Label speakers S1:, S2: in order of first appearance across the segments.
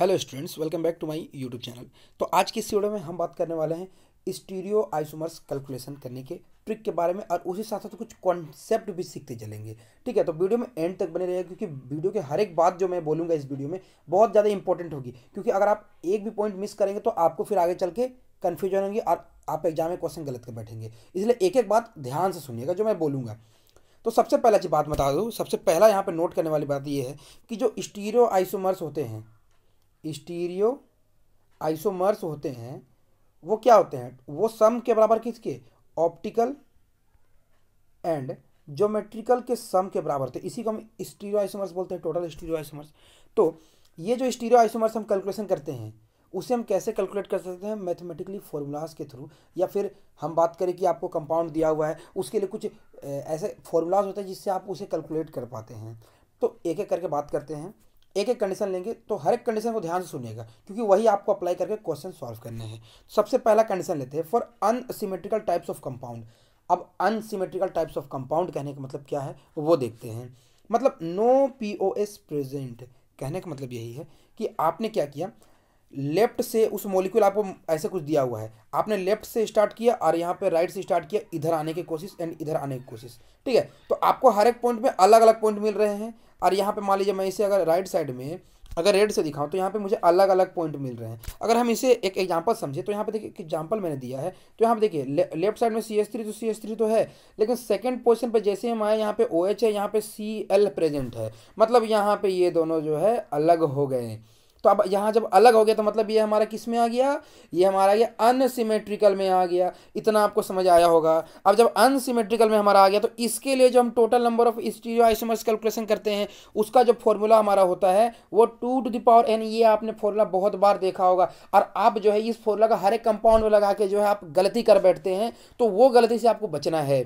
S1: hello students welcome back to my YouTube channel तो आज की इस वीडियो में हम बात करने वाले हैं स्टीरियो आइसोमर्स कैलकुलेशन करने के ट्रिक के बारे में और उसी साथ साथ कुछ कॉन्सेप्ट भी सीखते चलेंगे ठीक है तो वीडियो में एंड तक बने रहेगा क्योंकि वीडियो के हर एक बात जो मैं बोलूँगा इस वीडियो में बहुत ज़्यादा इंपॉर्टेंट होगी क्योंकि अगर आप एक भी पॉइंट मिस करेंगे तो आपको फिर आगे चल के कन्फ्यूजन होंगी और आप एग्जाम में क्वेश्चन गलत कर बैठेंगे इसलिए एक एक बात ध्यान से सुनिएगा जो मैं बोलूँगा तो सबसे पहला चीज़ बात बता दूँ सबसे पहला यहाँ पर नोट करने वाली बात यह है कि जो स्टीरियो आइसोमर्स होते हैं स्टीरियो आइसोमर्स होते हैं वो क्या होते हैं वो सम के बराबर किसके ऑप्टिकल एंड जोमेट्रिकल के सम के बराबर थे इसी को हम स्टीरियो आइसोमर्स बोलते हैं टोटल स्टीरियो आइसोमर्स तो ये जो स्टीरियो आइसोमर्स हम कैलकुलेशन करते हैं उसे हम कैसे कैलकुलेट कर सकते हैं मैथमेटिकली फॉर्मूलाज के थ्रू या फिर हम बात करें कि आपको कंपाउंड दिया हुआ है उसके लिए कुछ ऐसे फॉर्मूलाज होते हैं जिससे आप उसे कैलकुलेट कर पाते हैं तो एक एक करके बात करते हैं एक एक कंडीशन लेंगे तो हर एक कंडीशन को ध्यान से सुनिएगा क्योंकि वही आपको अप्लाई करके क्वेश्चन सॉल्व करने हैं सबसे पहला कंडीशन लेते हैं for unsymmetrical types of compound अब अनसीमेट्रिकल टाइप्स ऑफ कंपाउंड कहने का मतलब क्या है वो देखते हैं मतलब no P O S present कहने का मतलब यही है कि आपने क्या किया लेफ्ट से उस मॉलिक्यूल आपको ऐसे कुछ दिया हुआ है आपने लेफ्ट से स्टार्ट किया और यहाँ पे राइट से स्टार्ट किया इधर आने की कोशिश एंड इधर आने की कोशिश ठीक है तो आपको हर एक पॉइंट में अलग अलग पॉइंट मिल रहे हैं और यहाँ पे मान लीजिए मैं इसे अगर राइट साइड में अगर रेड से दिखाऊं तो यहाँ पे मुझे अलग अलग पॉइंट मिल रहे हैं अगर हम इसे एक एग्जांपल समझे तो यहाँ पे देखिए एक एग्जांपल मैंने दिया है तो यहाँ पे देखिए ले, लेफ्ट साइड में सी एस थ्री तो सी एस थ्री तो है लेकिन सेकंड पोजीशन पे जैसे हम आए यहाँ पे ओ OH एच है यहाँ पे सी एल प्रेजेंट है मतलब यहाँ पे ये दोनों जो है अलग हो गए हैं तो अब यहाँ जब अलग हो गया तो मतलब ये हमारा किस में आ गया ये हमारा ये अनसीमेट्रिकल में आ गया इतना आपको समझ आया होगा अब जब अनसीमेट्रिकल में हमारा आ गया तो इसके लिए जो हम total number of stereo isomers calculation करते हैं उसका जो फॉर्मूला हमारा होता है वो टू टू दावर एन ये आपने फॉर्मूला बहुत बार देखा होगा और आप जो है इस फॉर्मूला का हर एक कंपाउंड में लगा के जो है आप गलती कर बैठते हैं तो वो गलती से आपको बचना है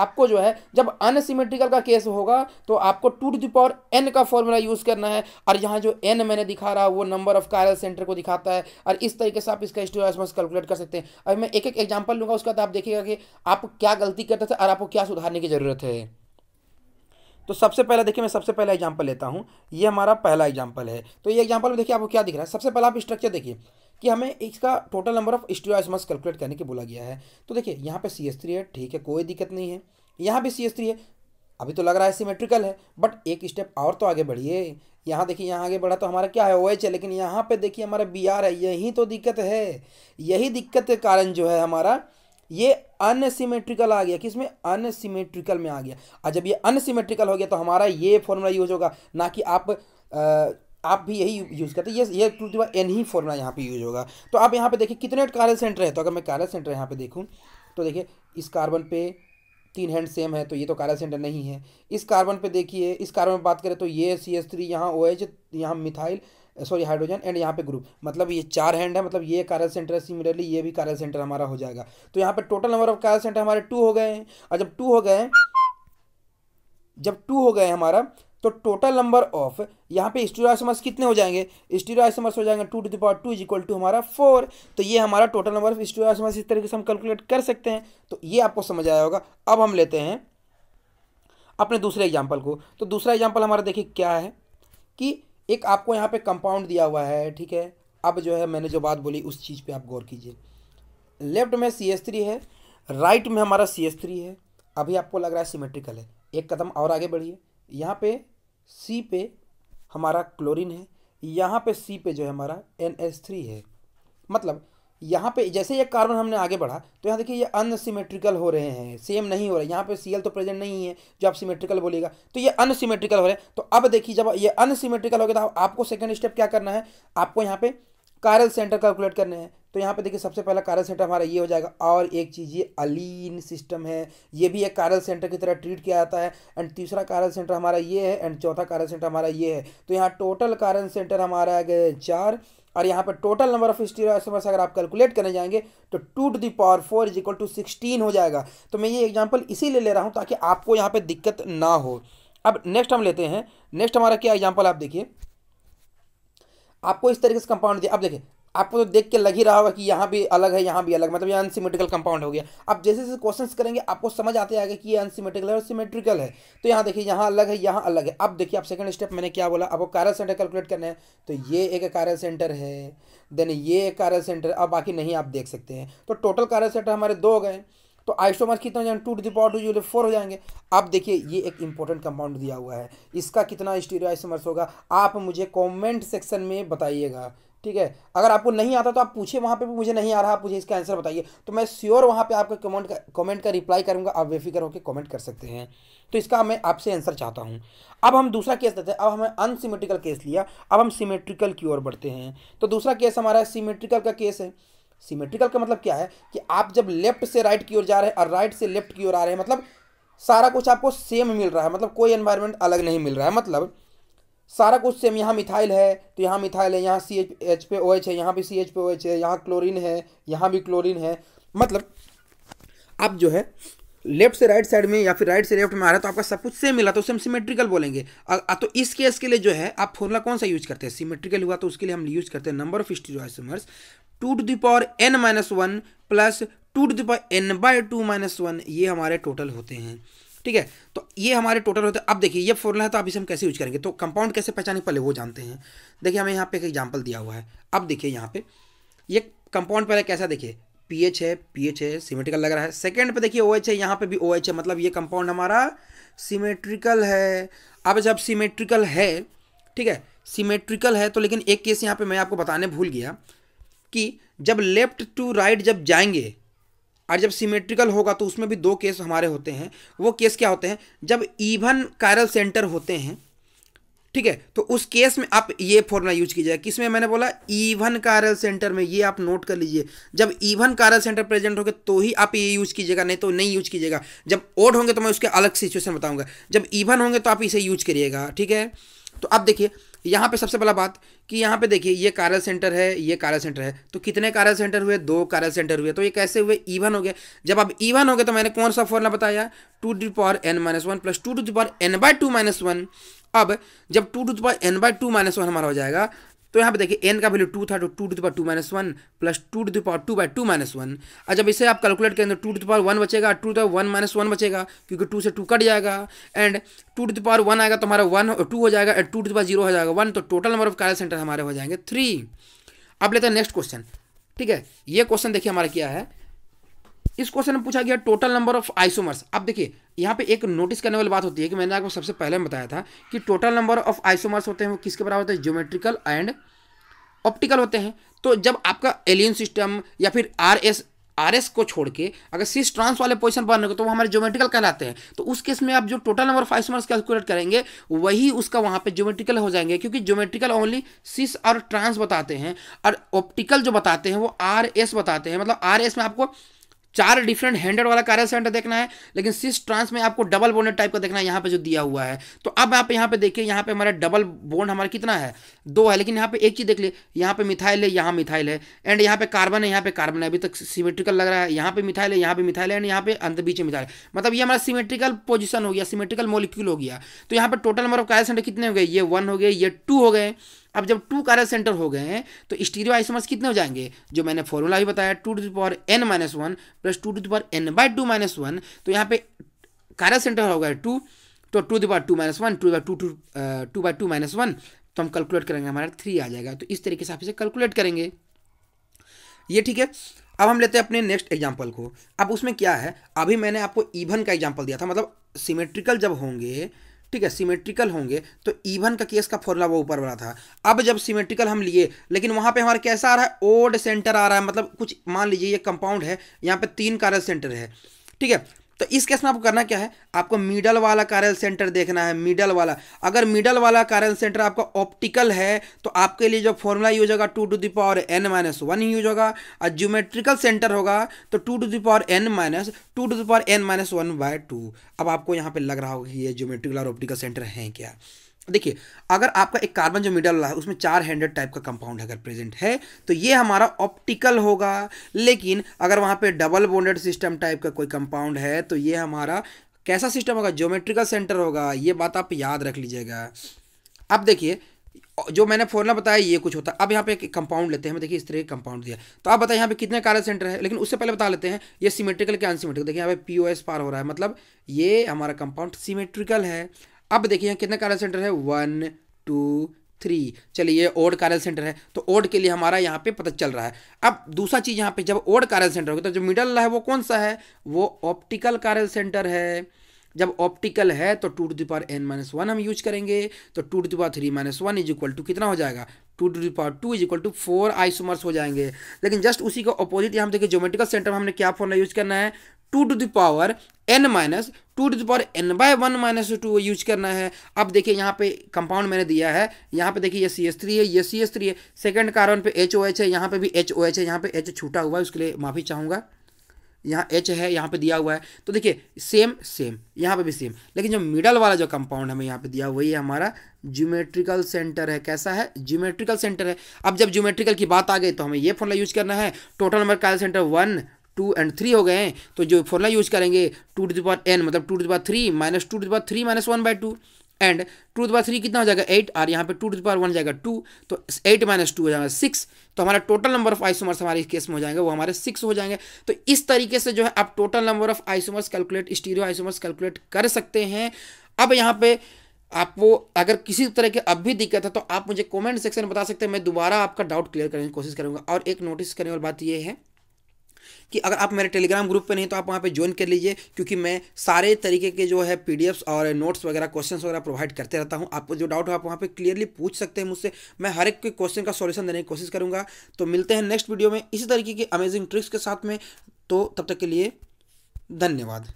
S1: आपको जो है जब अनसिमेट्रिकल का केस होगा तो आपको टू टू दावर एन का फॉर्मूला यूज़ करना है और यहाँ जो एन मैंने दिखा रहा है वो नंबर ऑफ कायरल सेंटर को दिखाता है और इस तरीके से आप इसका स्टोरेस्मस कैलकुलेट कर सकते हैं अभी मैं एक एक एग्जाम्पल लूँगा उसका आप देखिएगा कि आप क्या गलती करते थे और आपको क्या सुधारने की ज़रूरत है तो सबसे पहले देखिए मैं सबसे पहला एग्जाम्पल लेता हूँ ये हमारा पहला एग्जाम्पल है तो ये एग्जाम्पल में देखिए आपको क्या दिख रहा है सबसे पहला आप स्ट्रक्चर देखिए कि हमें इसका total number of stereoisomers calculate करने के बोला गया है तो देखिए यहाँ पे सी एस थ्री है ठीक है कोई दिक्कत नहीं है यहाँ भी सी एस थ्री है अभी तो लग रहा है सिमेट्रिकल है बट एक स्टेप और तो आगे बढ़िए यहाँ देखिए यहाँ आगे बढ़ा तो हमारा क्या है ओ एच है लेकिन यहाँ पे देखिए हमारा बी आर है यही तो दिक्कत है यही दिक्कत के कारण जो है हमारा ये अनसीमेट्रिकल आ गया किसमें अनसीमेट्रिकल में आ गया और जब ये अनसीमेट्रिकल हो गया तो हमारा ये फॉर्मूला यूज होगा ना कि आप आप भी यही यूज़ करते हैं ये ये टू दिवा एन ही फॉर्मूला यहाँ पे यूज होगा तो आप यहाँ पे देखिए कितने कार्य सेंटर है तो अगर मैं कार्य सेंटर यहाँ पे देखूँ तो देखिए इस कार्बन पे तीन हैंड सेम है तो ये तो कार्बन सेंटर नहीं है इस कार्बन पे देखिए इस कार्बन में बात करें तो ये सी एस थ्री यहाँ ओ एच यहाँ मिथाइल सॉरी हाइड्रोजन एंड यहाँ पे ग्रुप मतलब ये चार हैंड है मतलब ये कार्बन सेंटर है सिमिलरली ये भी कार्बन सेंटर हमारा हो जाएगा तो यहाँ पे total number of carbon centre हमारे टू हो गए हैं और जब टू हो गए जब टू हो गए हमारा तो टोटल नंबर ऑफ यहाँ पे आइसोमर्स कितने हो जाएंगे स्टीरियोसमर्स हो जाएंगे two to the power two is equal to हमारा फोर तो ये हमारा टोटल नंबर ऑफ स्टीरियोसमर्स इस तरीके से हम कैलकुलेट कर सकते हैं तो ये आपको समझ आया होगा अब हम लेते हैं अपने दूसरे एग्जाम्पल को तो दूसरा एग्जाम्पल हमारा देखिए क्या है कि एक आपको यहाँ पर कंपाउंड दिया हुआ है ठीक है अब जो है मैंने जो बात बोली उस चीज़ पर आप गौर कीजिए लेफ्ट में सी एस थ्री है राइट में हमारा सी एस थ्री है अभी आपको लग रहा है सिमेट्रिकल है एक कदम और आगे बढ़िए यहाँ पे सी पे हमारा क्लोरीन है यहाँ पे सी पे जो है हमारा एन एस थ्री है मतलब यहाँ पे जैसे ये कार्बन हमने आगे बढ़ा तो यहाँ देखिए ये अनसीमेट्रिकल हो रहे हैं सेम नहीं हो रहा यहाँ पे सीएल तो प्रेजेंट नहीं है जो आप सीमेट्रिकल बोलेगा तो ये अनसीमेट्रिकल हो रहे हैं तो अब देखिए जब ये अनसीमेट्रिकल हो गया तो आपको सेकेंड स्टेप क्या करना है आपको यहाँ पे कारल सेंटर कैलकुलेट करने हैं तो यहाँ पे देखिए सबसे पहला कारल सेंटर हमारा ये हो जाएगा और एक चीज़ ये अलीन सिस्टम है ये भी एक कारल सेंटर की तरह ट्रीट किया जाता है एंड तीसरा कारल सेंटर हमारा ये है एंड चौथा कारल सेंटर हमारा ये है तो यहाँ टोटल कारल सेंटर हमारा आ गया चार और यहाँ पर टोटल नंबर ऑफ स्टीरियोसमर्स अगर आप कैलकुलेट करने जाएंगे तो two to the power four is equal to sixteen हो जाएगा तो मैं ये एग्जाम्पल इसी ले रहा हूँ ताकि आपको यहाँ पर दिक्कत ना हो अब नेक्स्ट हम लेते हैं नेक्स्ट हमारा क्या एग्जाम्पल आप देखिए आपको इस तरीके से कंपाउंड दिया अब देखिए आपको तो देख के लग ही रहा होगा कि यहाँ भी अलग है यहाँ भी अलग मतलब ये अनसीमेट्रिकल कंपाउंड हो गया अब जैसे जैसे क्वेश्चन करेंगे आपको समझ आते आएगा कि ये अनसीमेट्रिकल है और सीमेट्रिकल है तो यहाँ देखिए यहाँ अलग है यहाँ अलग है अब देखिए आप सेकंड स्टेप मैंने क्या बोला आपको कार्य सेंटर कैलकुलेट करना है तो ये एक कार्य सेंटर है देन ये एक कार्य सेंटर अब बाकी नहीं आप देख सकते हैं तो टोटल कार्य सेंटर हमारे दो हो गए तो आइसोमर्स कितना हो जाएंगे टू टू टू जो फोर हो जाएंगे आप देखिए ये एक इंपॉर्टेंट कंपाउंड दिया हुआ है इसका कितना स्टीरियो आइसोमर्स होगा आप मुझे कमेंट सेक्शन में बताइएगा ठीक है अगर आपको नहीं आता तो आप पूछिए वहाँ पे भी मुझे नहीं आ रहा आप मुझे इसका आंसर बताइए तो मैं श्योर वहाँ पे आपका कमेंट का कमेंट का रिप्लाई करूँगा आप बेफिक्र होकर कमेंट कर सकते हैं तो इसका मैं आपसे आंसर चाहता हूँ अब हम दूसरा केस देते हैं अब हमें अनसीमेट्रिकल केस लिया अब हम सीमेट्रिकल की ओर बढ़ते हैं तो दूसरा केस हमारा सीमेट्रिकल का केस है सीमेट्रिकल का मतलब क्या है कि आप जब लेफ्ट से राइट की ओर जा रहे हैं और राइट से लेफ्ट की ओर आ रहे हैं मतलब सारा कुछ आपको सेम मिल रहा है मतलब कोई एन्वायरमेंट अलग नहीं मिल रहा है मतलब सारा कुछ सेम यहाँ मिथाइल है तो यहाँ मिथाइल है यहाँ सी एच एच पे ओ एच है यहाँ भी सी एच पे ओ एच है यहाँ क्लोरीन है यहाँ भी क्लोरीन है मतलब आप जो है लेफ्ट से राइट साइड में या फिर राइट से लेफ्ट में आ रहा है तो आपका सब कुछ सेम मिला तो हम सिमेट्रिकल बोलेंगे आ, तो इस केस के लिए जो है आप फॉर्मूला कौन सा यूज करते हैं सिमेट्रिकल हुआ तो उसके लिए हम यूज करते हैं number of isomers two to power n minus one plus two to power n by two minus one ये हमारे टोटल होते हैं ठीक है तो ये हमारे टोटल होते हैं अब देखिए ये फॉर्मूला है तो आप इसे हम कैसे यूज करेंगे तो कंपाउंड कैसे पहचाने पहले वो जानते हैं देखिए हमें यहाँ पे एक एग्जाम्पल दिया हुआ है अब देखिए यहाँ पे ये कंपाउंड पहले कैसा देखिए पी एच है पी एच है सिमेट्रिकल लग रहा है सेकेंड पर देखिए ओ OH एच है यहाँ पर भी ओ OH एच है मतलब ये कंपाउंड हमारा सीमेट्रिकल है अब जब सीमेट्रिकल है ठीक है सीमेट्रिकल है तो लेकिन एक केस यहाँ पे मैं आपको बताने भूल गया कि जब लेफ्ट टू राइट जब जाएंगे और जब सिमेट्रिकल होगा तो उसमें भी दो केस हमारे होते हैं वो केस क्या होते हैं जब इवन कायरल सेंटर होते हैं ठीक है तो उस केस में आप ये फॉर्मूला यूज कीजिएगा किसमें मैंने बोला इवन कारल सेंटर में ये आप नोट कर लीजिए जब इवन कारल सेंटर प्रेजेंट होंगे तो ही आप ये यूज कीजिएगा नहीं तो नहीं यूज कीजिएगा जब ओड होंगे तो मैं उसके अलग सिचुएशन बताऊंगा जब इवन होंगे तो आप इसे यूज करिएगा ठीक है तो आप देखिए यहाँ पे सबसे पहला बात कि यहाँ पे देखिए ये कार्य सेंटर है ये कार्य सेंटर है तो कितने कार्य सेंटर हुए दो कार्य सेंटर हुए तो ये कैसे हुए इवन हो गए जब आप इवन हो गए तो मैंने कौन सा फॉर्मला बताया two to power n minus one plus two to power n by two minus one अब जब two to power n by two minus one हमारा हो जाएगा तो यहाँ पे देखिए एन का वैल्यू टू था तो two to power two minus one plus two to power two by two minus one और जब इसे आप कैलकुलेट करें तो टू टू पावर वन बचेगा two to one minus one बचेगा क्योंकि टू से टू कट जाएगा and two to power one आएगा तो हमारा वन टू हो जाएगा and two to power zero हो जाएगा वन तो total number of chiral centre हमारे हो जाएंगे थ्री अब लेते हैं नेक्स्ट क्वेश्चन ठीक है ये क्वेश्चन देखिए हमारा क्या है इस क्वेश्चन में पूछा गया टोटल नंबर ऑफ आइसोमर्स अब देखिए यहाँ पे एक नोटिस करने वाली बात होती है कि मैंने आपको सबसे पहले बताया था कि टोटल नंबर ऑफ आइसोमर्स होते हैं वो किसके बराबर होते हैं ज्योमेट्रिकल एंड ऑप्टिकल होते हैं तो जब आपका एलियन सिस्टम या फिर आर एस आर एस को छोड़ के अगर सिस ट्रांस वाले पोजिशन पर रखो तो वो हमारे ज्योमेट्रिकल कहलाते हैं तो उस केस में आप जो total number of isomers calculate करेंगे वही उसका वहाँ पे ज्योमेट्रिकल हो जाएंगे क्योंकि ज्योमेट्रिकल ओनली सिस और ट्रांस बताते हैं और ऑप्टिकल जो बताते हैं वो आर एस बताते हैं मतलब आर एस में आपको चार डिफरेंट हैंडल वाला कार्य सेंटर देखना है लेकिन सिस ट्रांस में आपको डबल बोनेड टाइप का देखना है यहाँ पे जो दिया हुआ है तो अब आप यहाँ पे देखिए यहाँ पे हमारा डबल बोन हमारा कितना है दो है लेकिन यहाँ पे एक चीज़ देख ले यहाँ पे मिथाइल है यहाँ मिथाइल है एंड यहाँ पे कार्बन है यहाँ पे कार्बन है अभी तक सिमेट्रिकल लग रहा है यहाँ पे मिथाइल है यहाँ पे मिथाइल है एंड यहाँ पे अंत बीच में मिथाइल मतलब ये हमारा सिमेट्रिकल पोजिशन हो गया सिमेट्रिकल मोलिक्यूल हो गया तो यहाँ पर टोटल ऑफ कार्य सेंटर कितने हो गए ये वन हो गए ये टू हो गए अब जब टू कारक सेंटर हो गए हैं तो स्टीरियो आइसोमर्स कितने हो जाएंगे जो मैंने फॉर्मूला भी बताया two to power n minus one plus two to power n by two minus one तो यहाँ पे कारक सेंटर हो गए टू तो two to power two minus one two by two to two by two minus one तो हम calculate करेंगे हमारा थ्री आ जाएगा तो इस तरीके से आप इसे कैलकुलेट करेंगे ये ठीक है अब हम लेते हैं अपने नेक्स्ट एग्जाम्पल को अब उसमें क्या है अभी मैंने आपको ईवन का एग्जाम्पल दिया था मतलब सिमेट्रिकल जब होंगे ठीक है सिमेट्रिकल होंगे तो ईवन का केस का फॉर्मूला वो ऊपर वाला था अब जब सिमेट्रिकल हम लिए लेकिन वहां पे हमारा कैसा आ रहा है ओड सेंटर आ रहा है मतलब कुछ मान लीजिए ये कंपाउंड है यहाँ पे तीन कारल सेंटर है ठीक है तो इस केस में आपको करना क्या है आपको मिडल वाला कारल सेंटर देखना है मिडल वाला अगर मिडल वाला कारल सेंटर आपका ऑप्टिकल है तो आपके लिए जो फॉर्मूला यूज होगा two to the power n minus one use होगा और ज्योमेट्रिकल सेंटर होगा तो two to the power n minus two to the power n minus one by two अब आपको यहाँ पर लग रहा होगा कि ये ज्योमेट्रिकल और ऑप्टिकल सेंटर हैं क्या देखिए अगर आपका एक कार्बन जो मिडल वाला है उसमें चार हैंड्रेड टाइप का कंपाउंड अगर प्रेजेंट है तो ये हमारा ऑप्टिकल होगा लेकिन अगर वहाँ पे डबल बोन्डेड सिस्टम टाइप का कोई कंपाउंड है तो ये हमारा कैसा सिस्टम होगा ज्योमेट्रिकल सेंटर होगा ये बात आप याद रख लीजिएगा अब देखिए जो मैंने फॉर्मूला बताया ये कुछ होता है अब यहाँ पे एक कंपाउंड लेते हैं देखिए इस तरह का कंपाउंड दिया तो आप बताइए यहाँ पे कितने कार्य सेंटर है लेकिन उससे पहले बता लेते हैं ये सिमेट्रिकल क्या अनसिमेट्रिकल देखिए यहाँ पे पी पार हो रहा है मतलब ये हमारा कंपाउंड सिमेट्रिकल है अब देखिए यहाँ कितने कार्नल सेंटर है वन टू थ्री चलिए ये ओड कार्नल सेंटर है तो ओड के लिए हमारा यहाँ पे पता चल रहा है अब दूसरा चीज़ यहाँ पे जब ओड कार्नल सेंटर होगा तो जो मिडल है वो कौन सा है वो ऑप्टिकल कार्नल सेंटर है जब ऑप्टिकल है तो two to the power n minus one हम यूज करेंगे तो two to the power three minus one is equal to कितना हो जाएगा two to the power two is equal to four isomers हो जाएंगे लेकिन जस्ट उसी का अपोजिट यहाँ देखिए ज्योमेट्रिकल सेंटर में हमने क्या फॉर्मला यूज करना है two to the power n minus two to the power n by one minus two use करना है अब देखिए यहाँ पे कंपाउंड मैंने दिया है यहाँ पे देखिए ये सी एस थ्री है ये सी एस थ्री है सेकेंड कार्बन पे एच ओ एच है यहाँ पे भी एच ओ एच है यहाँ पे एच छूटा हुआ है उसके लिए माफ़ी चाहूंगा यहाँ एच है यहाँ पे दिया हुआ है तो देखिए सेम सेम यहाँ पे भी सेम लेकिन जो मिडल वाला जो कंपाउंड हमें यहाँ पे दिया हुआ वही है हमारा ज्योमेट्रिकल सेंटर है कैसा है ज्योमेट्रिकल सेंटर है अब जब ज्योमेट्रिकल की बात आ गई तो हमें ये फॉर्मला यूज करना है टोटल नंबर का centre one two and three हो गए हैं तो जो फॉर्मूला यूज करेंगे टू टू दावर एन मतलब two to the power three minus two to the power three minus one by two and two the power the power कितना हो जाएगा एट और यहाँ पे टू टू दावर वन जाएगा टू तो एट माइनस टू हो जाएगा सिक्स तो हमारा टोटल नंबर ऑफ आइसोमर्स हमारे इस केस में हो जाएंगे वो हमारे सिक्स हो जाएंगे तो इस तरीके से जो है आप total number of isomers calculate stereo isomers calculate कर सकते हैं अब यहाँ पे आपको अगर किसी तरह की अब भी दिक्कत है तो आप मुझे कमेंट सेक्शन में बता सकते हैं मैं दोबारा आपका डाउट क्लियर करने की कोशिश करूंगा और एक नोटिस करने वाली बात यह है कि अगर आप मेरे टेलीग्राम ग्रुप पे नहीं तो आप वहाँ पे ज्वाइन कर लीजिए क्योंकि मैं सारे तरीके के जो है पी और नोट्स वगैरह क्वेश्चन वगैरह प्रोवाइड करते रहता हूँ आपको जो डाउट हो आप वहाँ पर क्लियरली पूछ सकते हैं मुझसे मैं हर एक क्वेश्चन का सोल्यूशन देने की कोशिश करूँगा तो मिलते हैं नेक्स्ट वीडियो में इसी तरीके की अमेजिंग ट्रिक्स के साथ में तो तब तक के लिए धन्यवाद